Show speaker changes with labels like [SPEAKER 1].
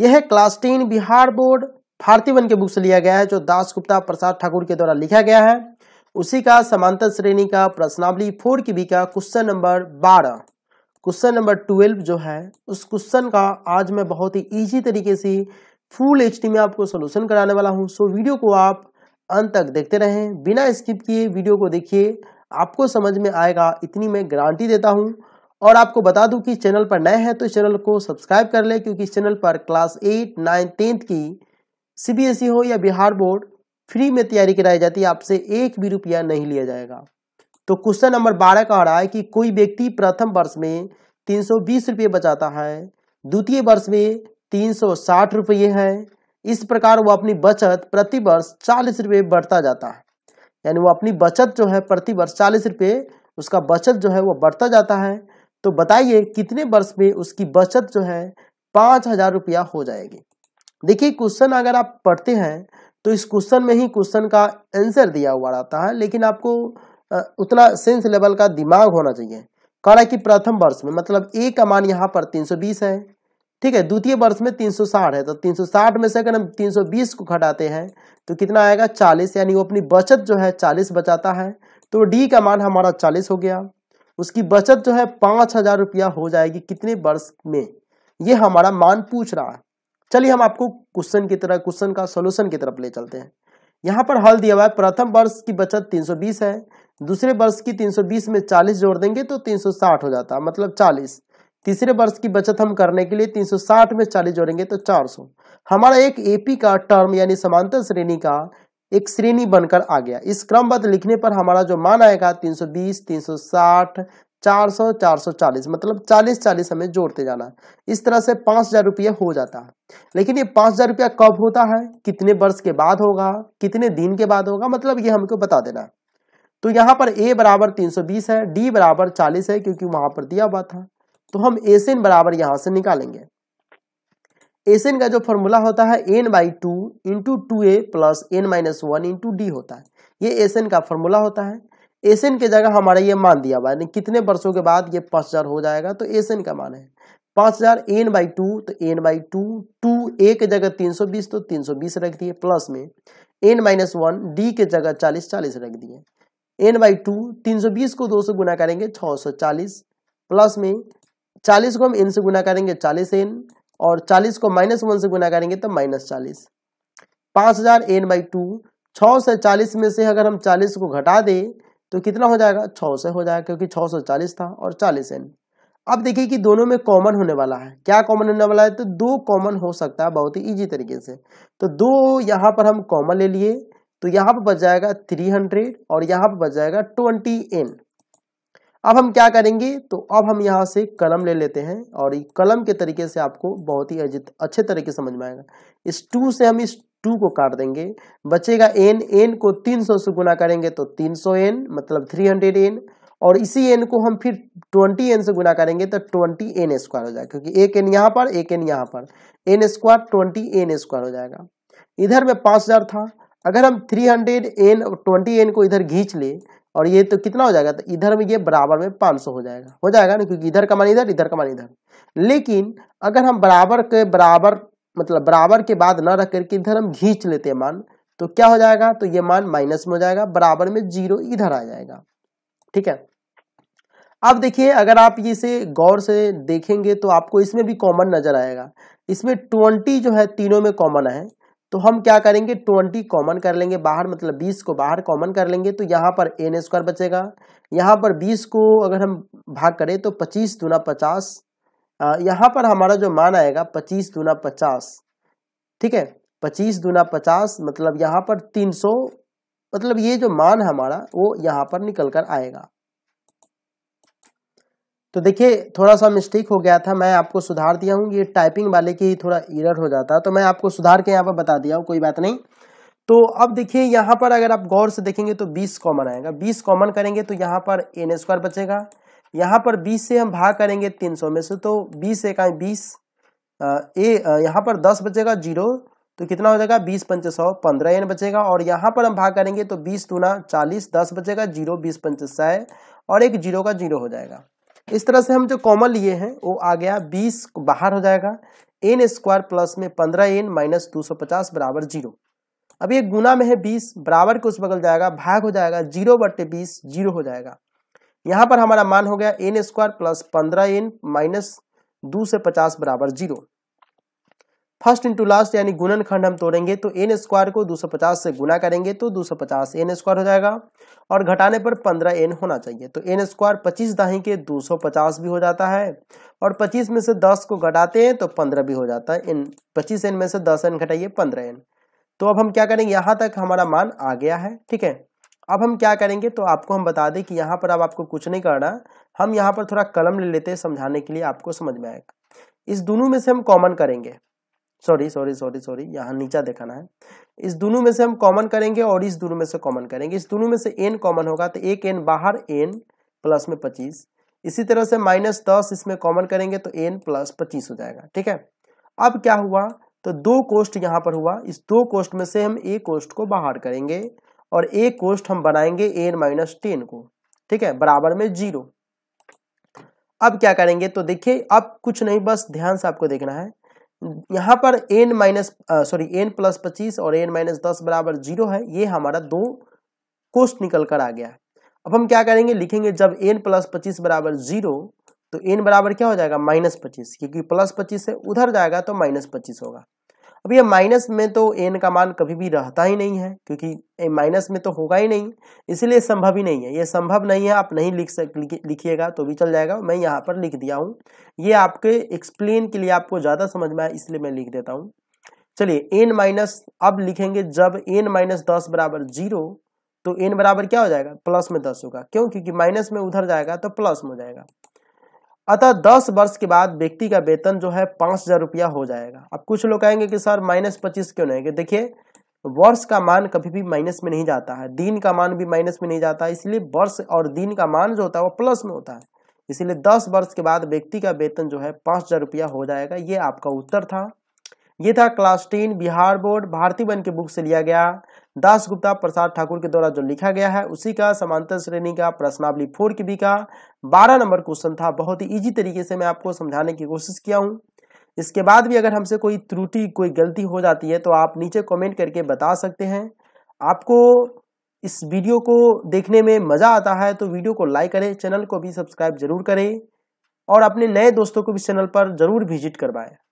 [SPEAKER 1] यह class ten Bihar board one के book से लिया गया है जो दास गुप्ता प्रसाद ठाकुर के द्वारा लिखा गया है उसी का समांतर श्रेणी का प्रश्नावली फोर की बी का क्वेश्चन नंबर बारह क्वेश्चन नंबर ट्वेल्व जो है उस क्वेश्चन का आज मैं बहुत ही ईजी तरीके से फुल एच में आपको सोल्यूशन कराने वाला हूँ सो वीडियो को आप अंत तक देखते रहें बिना स्किप किए वीडियो को देखिए आपको समझ में आएगा इतनी मैं गारंटी देता हूँ और आपको बता दूं कि चैनल पर नए हैं तो इस चैनल को सब्सक्राइब कर लें क्योंकि इस चैनल पर क्लास एट नाइन टेंथ की सीबीएसई e हो या बिहार बोर्ड फ्री में तैयारी कराई जाती है आपसे एक भी रुपया नहीं लिया जाएगा तो क्वेश्चन नंबर बारह का आ रहा है कि कोई व्यक्ति प्रथम वर्ष में तीन सौ बीस रुपये बचाता है द्वितीय वर्ष में तीन सौ साठ रुपये है इस प्रकार वो अपनी बचत प्रति वर्ष चालीस रुपये बढ़ता जाता है यानी वो अपनी बचत जो है प्रति वर्ष चालीस रुपये उसका बचत जो है वो बढ़ता जाता है तो बताइए कितने वर्ष में उसकी बचत जो है पांच हजार रुपया हो जाएगी देखिए क्वेश्चन अगर आप पढ़ते हैं तो इस क्वेश्चन में ही क्वेश्चन का आंसर दिया हुआ रहता है लेकिन आपको उतना सेंस लेवल का दिमाग होना चाहिए कह रहा है कि प्रथम वर्ष में मतलब ए का मान यहाँ पर 320 है ठीक है द्वितीय वर्ष में 360 है तो 360 में से अगर हम 320 को घटाते हैं तो कितना आएगा 40 यानी वो अपनी बचत जो है 40 बचाता है तो डी का मान हमारा 40 हो गया उसकी बचत जो है पांच हजार रुपया हो जाएगी कितने वर्ष में ये हमारा मान पूछ रहा है चलिए हम आपको क्वेश्चन की तरह क्वेश्चन का सोल्यूशन की तरफ ले चलते हैं यहाँ पर हल दिया हुआ है प्रथम वर्ष की बचत 320 है दूसरे वर्ष की 320 में 40 जोड़ देंगे तो 360 हो जाता है मतलब 40 तीसरे वर्ष की बचत हम करने के लिए 360 में 40 जोड़ेंगे तो 400 हमारा एक एपी का टर्म यानी समांतर श्रेणी का एक श्रेणी बनकर आ गया इस क्रमबद्ध लिखने पर हमारा जो मान आएगा 320, 360, 400, 440 मतलब 40 40 हमें जोड़ते जाना इस तरह से पाँच हजार रुपया हो जाता है लेकिन ये पाँच हजार रुपया कब होता है कितने वर्ष के बाद होगा कितने दिन के बाद होगा मतलब ये हमको बता देना तो यहाँ पर ए बराबर तीन है डी बराबर चालीस है क्योंकि वहां पर दिया हुआ था तो हम एसिन बराबर यहाँ से निकालेंगे एसएन का जो फॉर्मूला होता है n by two into two a plus n minus one into d होता है ये एसएन का फॉर्मूला होता है एसएन के जगह हमारा ये मान दिया हुआ है कितने वर्षों के बाद ये पाँच हज़ार हो जाएगा तो एसएन का मान है पाँच हज़ार एन बाई टू तो n by two two a के जगह तीन सौ बीस तो तीन सौ बीस रख दिए प्लस में एन माइनस वन डी के जगह चालीस चालीस रख दिए एन बाई टू तीन सौ बीस को दो सौ गुना करेंगे छः सौ चालीस प्लस में चालीस को हम एन से गुना करेंगे चालीस एन और 40 को माइनस वन से गुना करेंगे तो माइनस चालीस पाँच हजार एन बाई टू छः से चालीस में से अगर हम चालीस को घटा दें तो कितना हो जाएगा छ से हो जाएगा क्योंकि छ सौ चालीस था और चालीस एन अब देखिए कि दोनों में कॉमन होने वाला है क्या कॉमन होने वाला है तो दो कॉमन हो सकता है बहुत ही ईजी तरीके से तो दो यहाँ पर हम कॉमन ले लिए तो यहाँ पर बच जाएगा थ्री हंड्रेड और यहाँ पर बच जाएगा ट्वेंटी एन अब हम क्या करेंगे तो अब हम यहाँ से कलम ले लेते हैं और ये कलम के तरीके से आपको बहुत ही अच्छे तरीके समझ में आएगा इस टू से हम इस टू को काट देंगे बचेगा एन एन को तीन सौ से गुना करेंगे तो तीन सौ एन मतलब थ्री हंड्रेड एन और इसी एन को हम फिर ट्वेंटी एन से गुना करेंगे तो ट्वेंटी एन स्क्वायर हो जाएगा क्योंकि एक एन यहाँ पर एक एन यहाँ पर n square twenty n square हो जाएगा इधर में पाँच हज़ार था अगर हम three hundred n twenty n को इधर घींच ले और ये तो कितना हो जाएगा तो इधर में ये बराबर में पाँच हो जाएगा हो जाएगा ना क्योंकि इधर का मान इधर इधर का मान इधर लेकिन अगर हम बराबर के बराबर मतलब बराबर के बाद ना रख करके इधर हम घींच लेते हैं मान तो क्या हो जाएगा तो ये मान माइनस में हो जाएगा बराबर में जीरो इधर आ जाएगा ठीक है अब देखिए अगर आप इसे गौर से देखेंगे तो आपको इसमें भी कॉमन नजर आएगा इसमें ट्वेंटी जो है तीनों में कॉमन है तो हम क्या करेंगे ट्वेंटी कॉमन कर लेंगे बाहर मतलब बीस को बाहर कॉमन कर लेंगे तो यहाँ पर एन स्क्वायर बचेगा यहाँ पर बीस को अगर हम भाग करें तो पच्चीस दूना पचास यहाँ पर हमारा जो मान आएगा पच्चीस दूना पचास ठीक है पच्चीस दूना पचास मतलब यहाँ पर तीन सौ मतलब ये जो मान हमारा वो यहाँ पर निकल कर आएगा तो देखिए थोड़ा सा मिस्टेक हो गया था मैं आपको सुधार दिया हूँ ये टाइपिंग वाले की थोड़ा इरर हो जाता है तो मैं आपको सुधार के यहाँ पर बता दिया हूँ कोई बात नहीं तो अब देखिए यहाँ पर अगर आप गौर से देखेंगे तो 20 कॉमन आएगा 20 कॉमन करेंगे तो यहाँ पर एन स्क्वायर बचेगा यहाँ पर 20 से हम भाग करेंगे 300 में से तो 20 आए बीस ए यहाँ पर 10 बचेगा जीरो तो कितना हो जाएगा 20 पंच सौ पंद्रह एन बचेगा और यहाँ पर हम भाग करेंगे तो 20 दूना 40 10 बचेगा जीरो बीस पंच और एक जीरो का जीरो हो जाएगा इस तरह से हम जो कॉमन लिए हैं वो आ गया बीस बाहर हो जाएगा एन स्क्वायर प्लस में पंद्रह एन माइनस दो सौ पचास बराबर जीरो अब ये गुना में है बीस बराबर के उस बगल जाएगा भाग हो जाएगा जीरो बटे बीस जीरो हो जाएगा यहाँ पर हमारा मान हो गया एन स्क्वायर प्लस पंद्रह एन माइनस दो से पचास बराबर जीरो फर्स्ट इंटू लास्ट यानी गुणन खंड हम तोड़ेंगे तो एन स्क्वायर को 250 से गुना करेंगे तो 250 एन स्क्वायर हो जाएगा और घटाने पर 15 एन होना चाहिए तो एन स्क्वायर पच्चीस दाही के 250 भी हो जाता है और 25 में से 10 को घटाते हैं तो 15 भी हो जाता है एन पच्चीस एन में से 10 एन घटाइए 15 एन तो अब हम क्या करेंगे यहाँ तक हमारा मान आ गया है ठीक है अब हम क्या करेंगे तो आपको हम बता दें कि यहाँ पर अब आपको कुछ नहीं करना हम यहाँ पर थोड़ा कलम ले लेते हैं समझाने के लिए आपको समझ में आएगा इस दोनों में से हम कॉमन करेंगे सॉरी सॉरी सॉरी सॉरी यहाँ नीचा दिखाना है इस दोनों में से हम कॉमन करेंगे और इस दोनों में से कॉमन करेंगे इस दोनों में से एन कॉमन होगा तो एक एन बाहर एन प्लस में पच्चीस इसी तरह से माइनस दस इसमें कॉमन करेंगे तो एन प्लस पच्चीस हो जाएगा ठीक है अब क्या हुआ तो दो कोष्ट यहाँ पर हुआ इस दो कोष्ट में से हम ए कोष्ट को बाहर करेंगे और ए कोष्ट हम बनाएंगे एन माइनस टेन को ठीक है बराबर में जीरो अब क्या करेंगे तो देखिए अब कुछ नहीं बस ध्यान से आपको देखना है यहाँ पर n minus sorry n plus पच्चीस और एन माइनस दस बराबर जीरो है ये हमारा दो कोष्ट निकल कर आ गया है अब हम क्या करेंगे लिखेंगे जब एन प्लस पच्चीस बराबर जीरो तो एन बराबर क्या हो जाएगा माइनस पच्चीस क्योंकि प्लस पच्चीस है उधर जाएगा तो माइनस पच्चीस होगा अब ये माइनस में तो एन का मान कभी भी रहता ही नहीं है क्योंकि माइनस में तो होगा ही नहीं इसलिए संभव ही नहीं है ये संभव नहीं है आप नहीं लिख सक लिखिएगा तो भी चल जाएगा मैं यहाँ पर लिख दिया हूँ ये आपके एक्सप्लेन के लिए आपको ज़्यादा समझ में आए इसलिए मैं लिख देता हूँ चलिए एन माइनस अब लिखेंगे जब एन माइनस दस बराबर जीरो तो एन बराबर क्या हो जाएगा प्लस में दस होगा क्यों क्योंकि माइनस में उधर जाएगा तो प्लस में हो जाएगा अतः दस वर्ष के बाद व्यक्ति का वेतन जो है पांच हजार रुपया हो जाएगा अब कुछ लोग कहेंगे कि सर माइनस पच्चीस क्यों नहीं देखिए वर्ष का मान कभी भी माइनस में नहीं जाता है दिन का मान भी माइनस में नहीं जाता इसलिए वर्ष और दिन का मान जो होता है वो प्लस में होता है इसलिए दस वर्ष के बाद व्यक्ति का वेतन जो है पांच हजार रुपया हो जाएगा ये आपका उत्तर था ये था class ten Bihar board Bharati one के बुक से लिया गया दास गुप्ता प्रसाद ठाकुर के द्वारा जो लिखा गया है उसी का समांतर श्रेणी का प्रश्नावली फोर की भी का बारह नंबर क्वेश्चन था बहुत ही इजी तरीके से मैं आपको समझाने की कोशिश किया हूँ इसके बाद भी अगर हमसे कोई त्रुटि कोई गलती हो जाती है तो आप नीचे कमेंट करके बता सकते हैं आपको इस वीडियो को देखने में मज़ा आता है तो वीडियो को लाइक करें चैनल को भी सब्सक्राइब जरूर करें और अपने नए दोस्तों को भी चैनल पर जरूर विजिट करवाएं